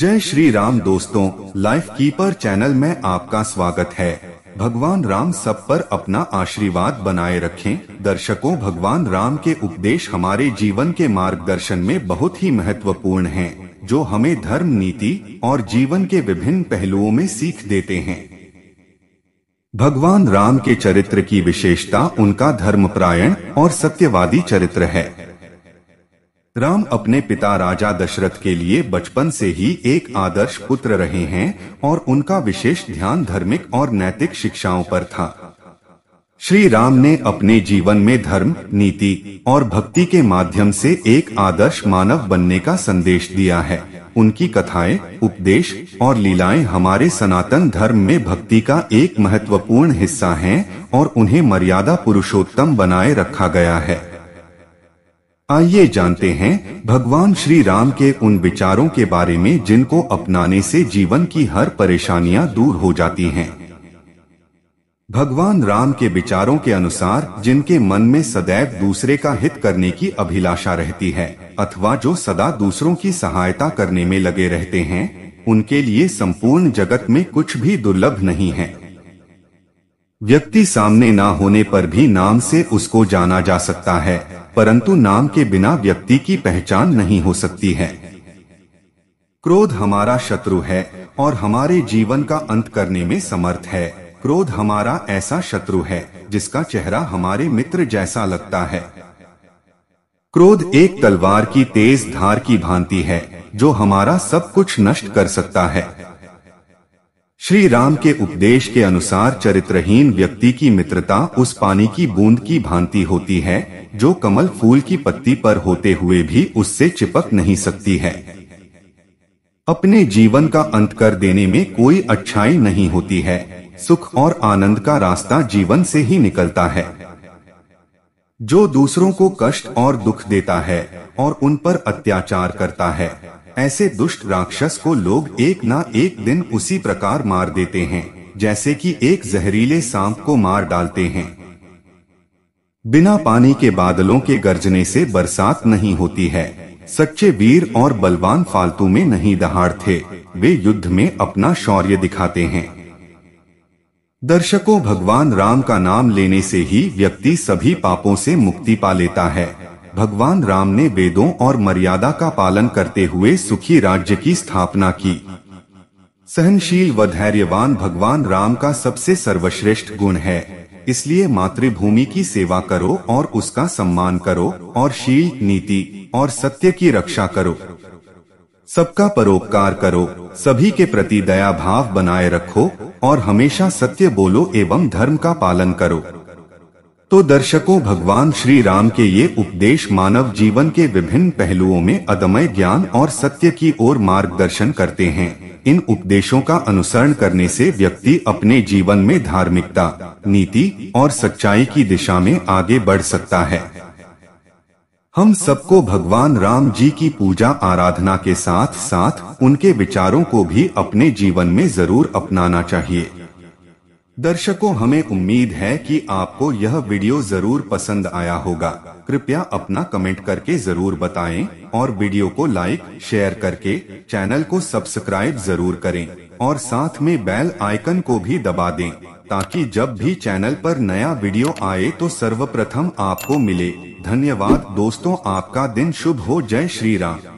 जय श्री राम दोस्तों life keeper channel में आपका स्वागत है भगवान राम सब पर अपना आशीर्वाद बनाए रखें दर्शकों भगवान राम के उपदेश हमारे जीवन के मार्गदर्शन में बहुत ही महत्वपूर्ण हैं, जो हमें धर्म नीति और जीवन के विभिन्न पहलुओं में सीख देते हैं भगवान राम के चरित्र की विशेषता उनका प्रायण और सत्यवादी चरित्र है राम अपने पिता राजा दशरथ के लिए बचपन से ही एक आदर्श पुत्र रहे हैं और उनका विशेष ध्यान धार्मिक और नैतिक शिक्षाओं पर था श्री राम ने अपने जीवन में धर्म नीति और भक्ति के माध्यम से एक आदर्श मानव बनने का संदेश दिया है उनकी कथाएं उपदेश और लीलाएं हमारे सनातन धर्म में भक्ति का एक महत्वपूर्ण हिस्सा हैं और उन्हें मर्यादा पुरुषोत्तम बनाए रखा गया है आइए जानते हैं भगवान श्री राम के उन विचारों के बारे में जिनको अपनाने से जीवन की हर परेशानियां दूर हो जाती हैं। भगवान राम के विचारों के अनुसार जिनके मन में सदैव दूसरे का हित करने की अभिलाषा रहती है अथवा जो सदा दूसरों की सहायता करने में लगे रहते हैं उनके लिए संपूर्ण जगत में कुछ भी दुर्लभ नहीं है व्यक्ति सामने ना होने पर भी नाम से उसको जाना जा सकता है परंतु नाम के बिना व्यक्ति की पहचान नहीं हो सकती है क्रोध हमारा शत्रु है और हमारे जीवन का अंत करने में समर्थ है क्रोध हमारा ऐसा शत्रु है जिसका चेहरा हमारे मित्र जैसा लगता है क्रोध एक तलवार की तेज धार की भांति है जो हमारा सब कुछ नष्ट कर सकता है श्री राम के उपदेश के अनुसार चरित्रहीन व्यक्ति की मित्रता उस पानी की बूंद की भांति होती है जो कमल फूल की पत्ती पर होते हुए भी उससे चिपक नहीं सकती है अपने जीवन का अंत कर देने में कोई अच्छाई नहीं होती है सुख और आनंद का रास्ता जीवन से ही निकलता है जो दूसरों को कष्ट और दुख देता है और उन पर अत्याचार करता है ऐसे दुष्ट राक्षस को लोग एक ना एक दिन उसी प्रकार मार देते हैं जैसे कि एक जहरीले सांप को मार डालते हैं बिना पानी के बादलों के गर्जने से बरसात नहीं होती है सच्चे वीर और बलवान फालतू में नहीं दहाड़ थे वे युद्ध में अपना शौर्य दिखाते हैं दर्शकों भगवान राम का नाम लेने से ही व्यक्ति सभी पापों से मुक्ति पा लेता है भगवान राम ने वेदों और मर्यादा का पालन करते हुए सुखी राज्य की स्थापना की सहनशील व धैर्यवान भगवान राम का सबसे सर्वश्रेष्ठ गुण है इसलिए मातृभूमि की सेवा करो और उसका सम्मान करो और शील नीति और सत्य की रक्षा करो सबका परोपकार करो सभी के प्रति दया भाव बनाए रखो और हमेशा सत्य बोलो एवं धर्म का पालन करो तो दर्शकों भगवान श्री राम के ये उपदेश मानव जीवन के विभिन्न पहलुओं में अदमय ज्ञान और सत्य की ओर मार्गदर्शन करते हैं इन उपदेशों का अनुसरण करने से व्यक्ति अपने जीवन में धार्मिकता नीति और सच्चाई की दिशा में आगे बढ़ सकता है हम सबको भगवान राम जी की पूजा आराधना के साथ साथ उनके विचारों को भी अपने जीवन में जरूर अपनाना चाहिए दर्शकों हमें उम्मीद है कि आपको यह वीडियो जरूर पसंद आया होगा कृपया अपना कमेंट करके जरूर बताएं और वीडियो को लाइक शेयर करके चैनल को सब्सक्राइब जरूर करें और साथ में बेल आइकन को भी दबा दें ताकि जब भी चैनल पर नया वीडियो आए तो सर्वप्रथम आपको मिले धन्यवाद दोस्तों आपका दिन शुभ हो जय श्री राम